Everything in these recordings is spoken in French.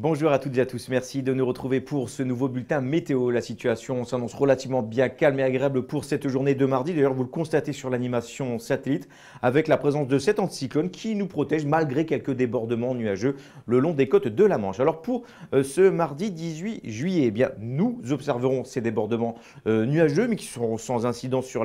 Bonjour à toutes et à tous, merci de nous retrouver pour ce nouveau bulletin météo. La situation s'annonce relativement bien calme et agréable pour cette journée de mardi. D'ailleurs, vous le constatez sur l'animation satellite avec la présence de cet anticyclone qui nous protège malgré quelques débordements nuageux le long des côtes de la Manche. Alors pour euh, ce mardi 18 juillet, eh bien, nous observerons ces débordements euh, nuageux mais qui seront sans incidence sur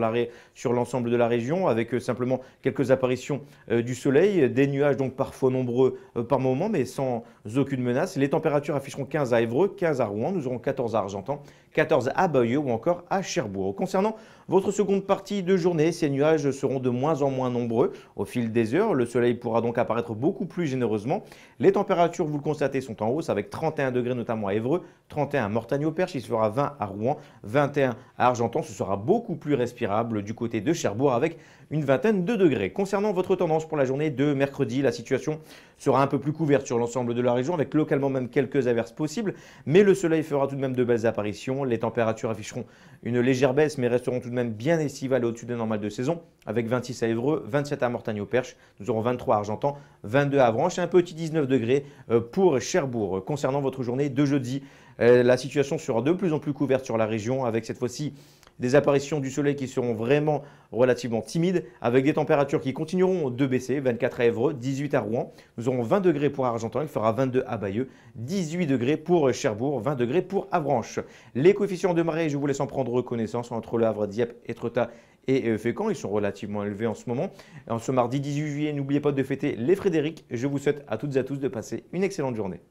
l'ensemble de la région avec euh, simplement quelques apparitions du soleil, des nuages donc parfois nombreux par moment mais sans aucune menace les températures afficheront 15 à Évreux, 15 à Rouen, nous aurons 14 à Argentan, 14 à Bayeux ou encore à Cherbourg. Concernant votre seconde partie de journée, ces nuages seront de moins en moins nombreux au fil des heures. Le soleil pourra donc apparaître beaucoup plus généreusement. Les températures, vous le constatez, sont en hausse avec 31 degrés notamment à Évreux, 31 à Mortagne-au-Perche, il fera 20 à Rouen, 21 à Argentan. Ce sera beaucoup plus respirable du côté de Cherbourg avec une vingtaine de degrés. Concernant votre tendance pour la journée de mercredi, la situation sera un peu plus couverte sur l'ensemble de la région avec localement même quelques averses possibles, mais le soleil fera tout de même de belles apparitions. Les températures afficheront une légère baisse, mais resteront tout de même bien estivales au-dessus des normales de saison, avec 26 à Évreux, 27 à Mortagne-au-Perche, nous aurons 23 à Argentan, 22 à Avranches et un petit 19 degrés euh, pour Cherbourg. Concernant votre journée de jeudi, euh, la situation sera de plus en plus couverte sur la région, avec cette fois-ci des apparitions du soleil qui seront vraiment relativement timides, avec des températures qui continueront de baisser, 24 à Évreux, 18 à Rouen. Nous aurons 20 degrés pour Argentan, il fera 22 à Bayeux, 18 degrés pour Cherbourg, 20 degrés pour Avranches. Les coefficients de marée, je vous laisse en prendre connaissance entre Le Havre, Dieppe, Etretat et euh, Fécamp. Ils sont relativement élevés en ce moment. En ce mardi 18 juillet, n'oubliez pas de fêter les Frédéric. Je vous souhaite à toutes et à tous de passer une excellente journée.